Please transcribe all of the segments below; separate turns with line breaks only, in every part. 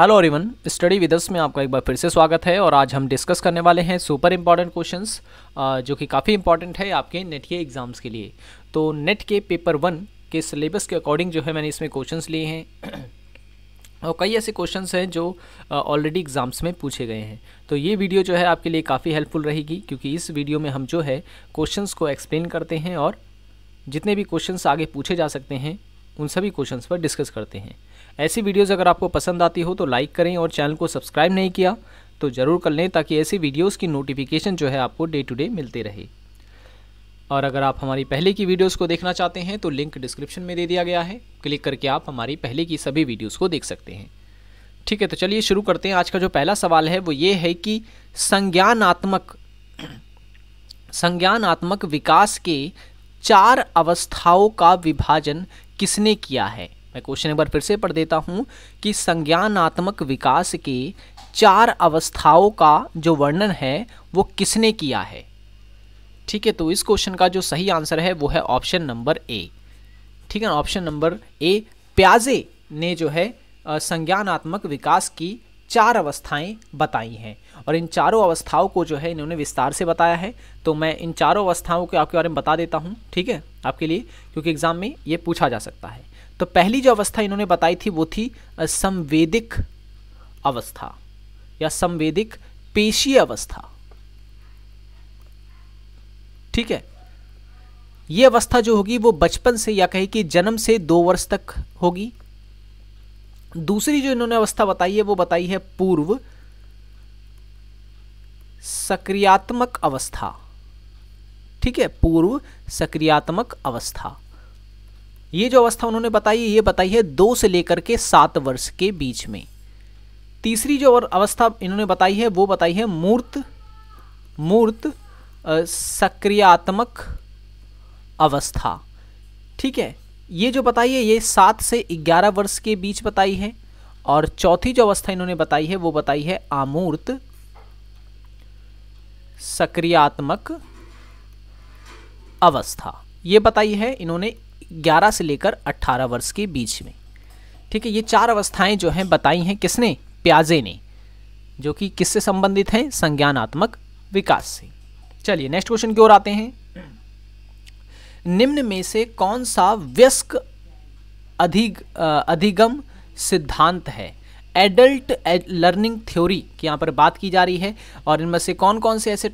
hello everyone study withers में आपका एक बार फिर से स्वागत है और आज हम डिस्कस करने वाले हैं सुपर इम्पॉर्टेंट क्वेश्चंस जो कि काफ़ी इंपॉर्टेंट है आपके नेट के एग्ज़ाम्स के लिए तो नेट के पेपर वन के सिलेबस के अकॉर्डिंग जो है मैंने इसमें क्वेश्चंस लिए हैं और कई ऐसे क्वेश्चंस हैं जो ऑलरेडी एग्ज़ाम्स में पूछे गए हैं तो ये वीडियो जो है आपके लिए काफ़ी हेल्पफुल रहेगी क्योंकि इस वीडियो में हम जो है क्वेश्चंस को एक्सप्लेन करते हैं और जितने भी क्वेश्चंस आगे पूछे जा सकते हैं उन सभी क्वेश्चंस पर डिस्कस करते हैं ऐसी वीडियोज़ अगर आपको पसंद आती हो तो लाइक करें और चैनल को सब्सक्राइब नहीं किया तो ज़रूर कर लें ताकि ऐसी वीडियोज़ की नोटिफिकेशन जो है आपको डे टू डे मिलते रहे और अगर आप हमारी पहले की वीडियोस को देखना चाहते हैं तो लिंक डिस्क्रिप्शन में दे दिया गया है क्लिक करके आप हमारी पहले की सभी वीडियोस को देख सकते हैं ठीक है तो चलिए शुरू करते हैं आज का जो पहला सवाल है वो ये है कि संज्ञानात्मक संज्ञानात्मक विकास के चार अवस्थाओं का विभाजन किसने किया है मैं क्वेश्चन एक बार फिर से पढ़ देता हूँ कि संज्ञानात्मक विकास के चार अवस्थाओं का जो वर्णन है वो किसने किया है ठीक है तो इस क्वेश्चन का जो सही आंसर है वो है ऑप्शन नंबर ए ठीक है ऑप्शन नंबर ए प्याजे ने जो है संज्ञानात्मक विकास की चार अवस्थाएं बताई हैं और इन चारों अवस्थाओं को जो है इन्होंने विस्तार से बताया है तो मैं इन चारों अवस्थाओं को आपके बारे में बता देता हूँ ठीक है आपके लिए क्योंकि एग्ज़ाम में ये पूछा जा सकता है तो पहली जो अवस्था इन्होंने बताई थी वो थी संवेदिक अवस्था या संवेदिक पेशी अवस्था ठीक है ये अवस्था जो होगी वो बचपन से या कहे कि जन्म से दो वर्ष तक होगी दूसरी जो इन्होंने अवस्था बताई है वो बताई है पूर्व सक्रियात्मक अवस्था ठीक है पूर्व सक्रियात्मक अवस्था ये जो अवस्था उन्होंने बताई ये बताई है दो से लेकर के सात वर्ष के बीच में तीसरी जो अवस्था इन्होंने बताई है वो बताई है मूर्त मूर्त सक्रियात्मक अवस्था ठीक है ये जो बताई है ये सात से ग्यारह वर्ष के बीच बताई है और चौथी जो अवस्था इन्होंने बताई है वो बताई है आमूर्त सक्रियात्मक अवस्था ये बताई है इन्होंने 11 से लेकर 18 वर्ष के बीच में ठीक है ये चार अवस्थाएं जो हैं बताई हैं किसने प्याजे ने जो कि किससे संबंधित हैं संज्ञानात्मक विकास से चलिए नेक्स्ट क्वेश्चन की ओर आते हैं निम्न में से कौन सा व्यस्क अधिग अधिगम सिद्धांत है एडल्ट लर्निंग थ्योरी की यहाँ पर बात की जा रही है और इनमें से कौन कौन से ऐसे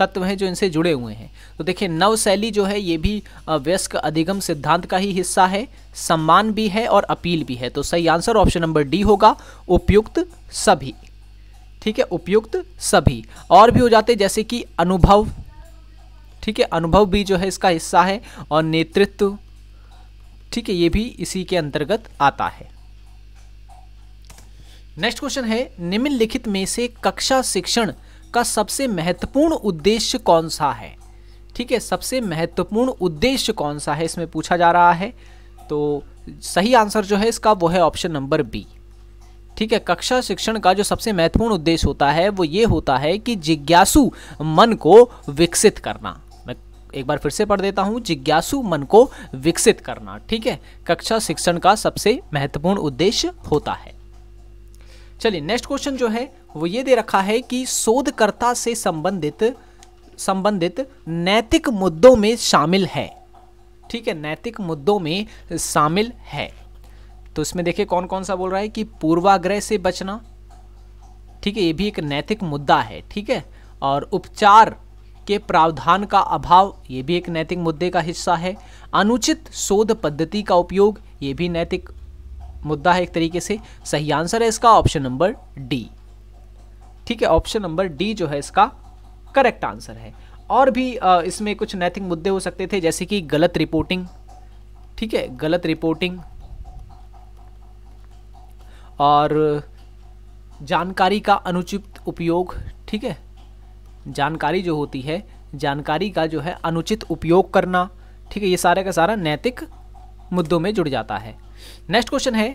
तत्व हैं जो इनसे जुड़े हुए हैं तो देखिए नवशैली जो है ये भी व्यस्क अधिगम सिद्धांत का ही हिस्सा है सम्मान भी है और अपील भी है तो सही आंसर ऑप्शन नंबर डी होगा उपयुक्त सभी ठीक है उपयुक्त सभी और भी हो जाते जैसे कि अनुभव ठीक है अनुभव भी जो है इसका हिस्सा है और नेतृत्व ठीक है ये भी इसी के अंतर्गत आता है नेक्स्ट क्वेश्चन है निम्नलिखित में से कक्षा शिक्षण का सबसे महत्वपूर्ण उद्देश्य कौन सा है ठीक है सबसे महत्वपूर्ण उद्देश्य कौन सा है इसमें पूछा जा रहा है तो सही आंसर जो है इसका वो है ऑप्शन नंबर बी ठीक है कक्षा शिक्षण का जो सबसे महत्वपूर्ण उद्देश्य होता है वो ये होता है कि जिज्ञासु मन को विकसित करना मैं एक बार फिर से पढ़ देता हूँ जिज्ञासु मन को विकसित करना ठीक है कक्षा शिक्षण का सबसे महत्वपूर्ण उद्देश्य होता है चलिए नेक्स्ट क्वेश्चन जो है वो ये दे रखा है कि शोधकर्ता से संबंधित संबंधित नैतिक मुद्दों में शामिल है ठीक है नैतिक मुद्दों में शामिल है तो इसमें देखिए कौन कौन सा बोल रहा है कि पूर्वाग्रह से बचना ठीक है ये भी एक नैतिक मुद्दा है ठीक है और उपचार के प्रावधान का अभाव ये भी एक नैतिक मुद्दे का हिस्सा है अनुचित शोध पद्धति का उपयोग ये भी नैतिक मुद्दा है एक तरीके से सही आंसर है इसका ऑप्शन नंबर डी ठीक है ऑप्शन नंबर डी जो है इसका करेक्ट आंसर है और भी इसमें कुछ नैतिक मुद्दे हो सकते थे जैसे कि गलत रिपोर्टिंग ठीक है गलत रिपोर्टिंग और जानकारी का अनुचित उपयोग ठीक है जानकारी जो होती है जानकारी का जो है अनुचित उपयोग करना ठीक है ये सारे का सारा नैतिक मुद्दों में जुड़ जाता है नेक्स्ट क्वेश्चन है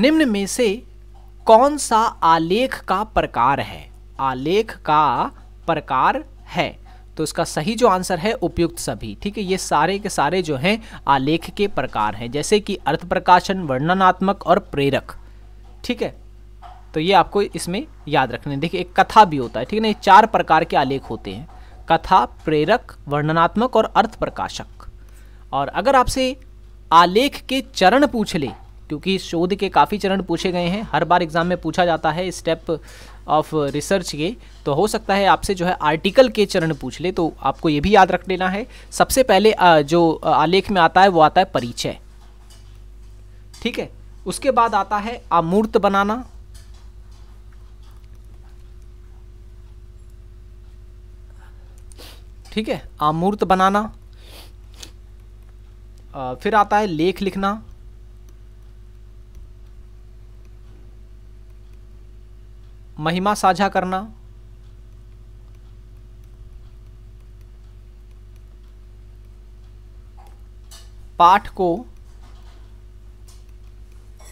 निम्न में से कौन सा आलेख का प्रकार है आलेख का प्रकार है तो इसका सही जो आंसर है उपयुक्त सभी ठीक है ये सारे के सारे जो हैं आलेख के प्रकार हैं जैसे कि अर्थ प्रकाशन वर्णनात्मक और प्रेरक ठीक है तो ये आपको इसमें याद रखने देखिए एक कथा भी होता है ठीक है ना ये चार प्रकार के आलेख होते हैं कथा प्रेरक वर्णनात्मक और अर्थ प्रकाशक और अगर आपसे आलेख के चरण पूछ ले क्योंकि शोध के काफ़ी चरण पूछे गए हैं हर बार एग्ज़ाम में पूछा जाता है स्टेप ऑफ रिसर्च के तो हो सकता है आपसे जो है आर्टिकल के चरण पूछ ले तो आपको ये भी याद रख लेना है सबसे पहले जो आलेख में आता है वो आता है परिचय ठीक है उसके बाद आता है अमूर्त बनाना ठीक है अमूर्त बनाना फिर आता है लेख लिखना महिमा साझा करना पाठ को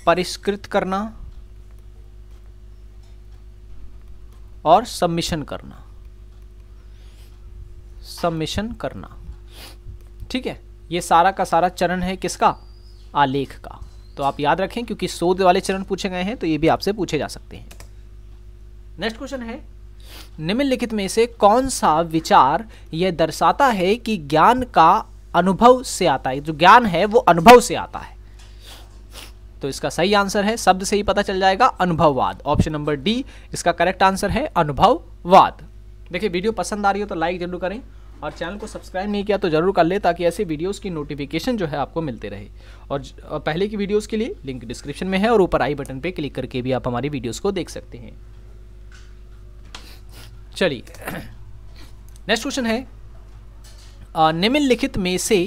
परिष्कृत करना और सबमिशन करना सबमिशन करना ठीक है ये सारा का सारा चरण है किसका आलेख का तो आप याद रखें क्योंकि शोध वाले चरण पूछे गए हैं तो ये भी आपसे पूछे जा सकते हैं नेक्स्ट क्वेश्चन है निम्नलिखित में से कौन सा विचार यह दर्शाता है कि ज्ञान का अनुभव से आता है जो ज्ञान है वो अनुभव से आता है तो इसका सही आंसर है शब्द से ही पता चल जाएगा अनुभववाद ऑप्शन नंबर डी इसका करेक्ट आंसर है अनुभववाद देखिए वीडियो पसंद आ रही हो तो लाइक जरूर करें और चैनल को सब्सक्राइब नहीं किया तो ज़रूर कर ले ताकि ऐसे वीडियोस की नोटिफिकेशन जो है आपको मिलते रहे और पहले की वीडियोस के लिए लिंक डिस्क्रिप्शन में है और ऊपर आई बटन पे क्लिक करके भी आप हमारी वीडियोस को देख सकते हैं चलिए नेक्स्ट क्वेश्चन है निम्नलिखित में से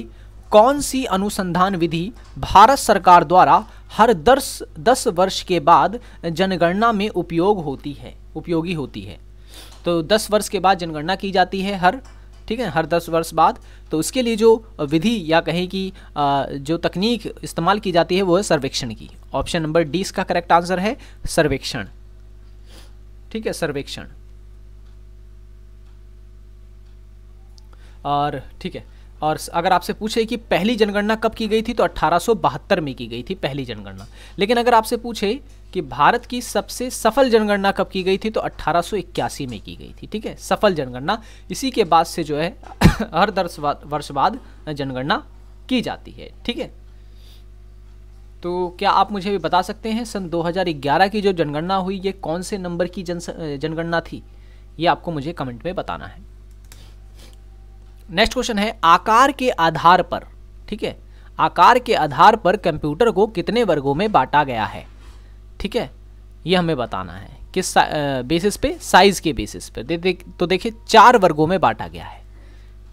कौन सी अनुसंधान विधि भारत सरकार द्वारा हर दस दस वर्ष के बाद जनगणना में उपयोग होती है उपयोगी होती है तो 10 वर्ष के बाद जनगणना की जाती है हर ठीक है हर दस वर्ष बाद तो उसके लिए जो विधि या कहें कि जो तकनीक इस्तेमाल की जाती है वो है सर्वेक्षण की ऑप्शन नंबर डी इसका करेक्ट आंसर है सर्वेक्षण ठीक है सर्वेक्षण और ठीक है और अगर आपसे पूछे कि पहली जनगणना कब की गई थी तो अट्ठारह में की गई थी पहली जनगणना लेकिन अगर आपसे पूछे कि भारत की सबसे सफल जनगणना कब की गई थी तो 1881 में की गई थी ठीक है सफल जनगणना इसी के बाद से जो है हर दस वर्ष बाद जनगणना की जाती है ठीक है तो क्या आप मुझे भी बता सकते हैं सन 2011 की जो जनगणना हुई ये कौन से नंबर की जन जनगणना थी ये आपको मुझे कमेंट में बताना है नेक्स्ट क्वेश्चन है आकार के आधार पर ठीक है आकार के आधार पर कंप्यूटर को कितने वर्गों में बांटा गया है ठीक है ये हमें बताना है किस बेसिस पे साइज़ के बेसिस पे दे, दे, तो देखिए चार वर्गों में बांटा गया है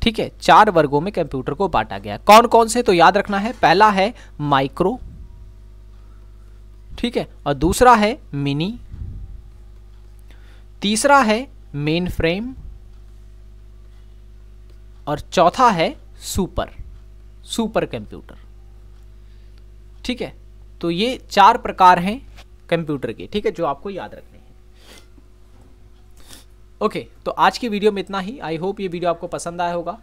ठीक है चार वर्गों में कंप्यूटर को बांटा गया कौन कौन से तो याद रखना है पहला है माइक्रो ठीक है और दूसरा है मिनी तीसरा है मेन फ्रेम और चौथा है सुपर सुपर कंप्यूटर ठीक है तो ये चार प्रकार हैं कंप्यूटर के ठीक है जो आपको याद रखने हैं ओके तो आज की वीडियो में इतना ही आई होप ये वीडियो आपको पसंद आया होगा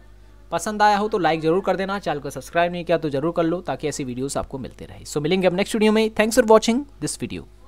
पसंद आया हो तो लाइक जरूर कर देना चैनल को सब्सक्राइब नहीं किया तो जरूर कर लो ताकि ऐसी वीडियोस आपको मिलते रहे सो so, मिलेंगे अब नेक्स्ट वीडियो में thanks for watching this video